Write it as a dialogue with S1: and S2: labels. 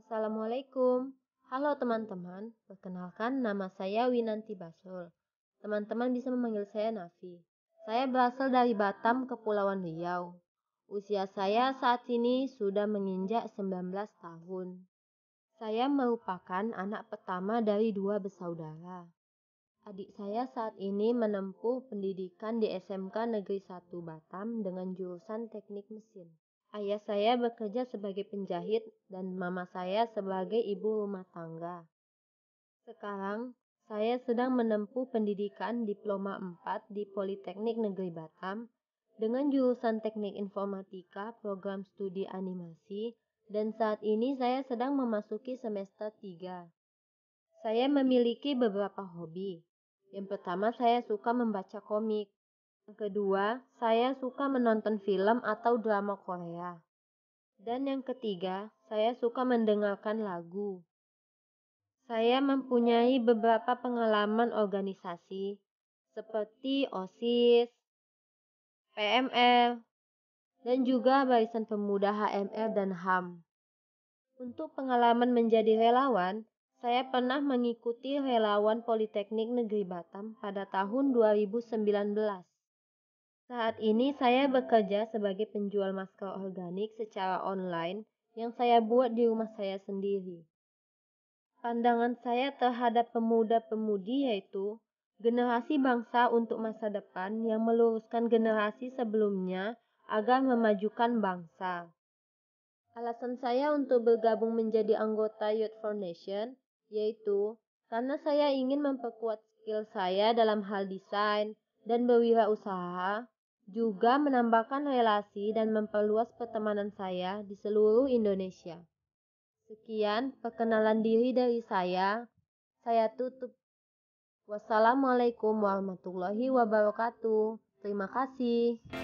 S1: Assalamualaikum. Halo teman-teman, perkenalkan nama saya Winanti Basul. Teman-teman bisa memanggil saya Nafi. Saya berasal dari Batam, Kepulauan Riau. Usia saya saat ini sudah menginjak 19 tahun. Saya merupakan anak pertama dari dua bersaudara. Adik saya saat ini menempuh pendidikan di SMK Negeri 1 Batam dengan jurusan Teknik Mesin. Ayah saya bekerja sebagai penjahit dan mama saya sebagai ibu rumah tangga. Sekarang, saya sedang menempuh pendidikan diploma 4 di Politeknik Negeri Batam dengan jurusan Teknik Informatika Program Studi Animasi dan saat ini saya sedang memasuki semester 3. Saya memiliki beberapa hobi. Yang pertama, saya suka membaca komik. Yang kedua, saya suka menonton film atau drama Korea. Dan yang ketiga, saya suka mendengarkan lagu. Saya mempunyai beberapa pengalaman organisasi seperti OSIS, PMR, dan juga Barisan Pemuda HMR dan HAM. Untuk pengalaman menjadi relawan, saya pernah mengikuti relawan Politeknik Negeri Batam pada tahun 2019. Saat ini saya bekerja sebagai penjual masker organik secara online yang saya buat di rumah saya sendiri. Pandangan saya terhadap pemuda-pemudi yaitu generasi bangsa untuk masa depan yang meluruskan generasi sebelumnya agar memajukan bangsa. Alasan saya untuk bergabung menjadi anggota Youth Foundation yaitu karena saya ingin memperkuat skill saya dalam hal desain dan berwirausaha juga menambahkan relasi dan memperluas pertemanan saya di seluruh Indonesia. Sekian perkenalan diri dari saya. Saya tutup. Wassalamualaikum warahmatullahi wabarakatuh. Terima kasih.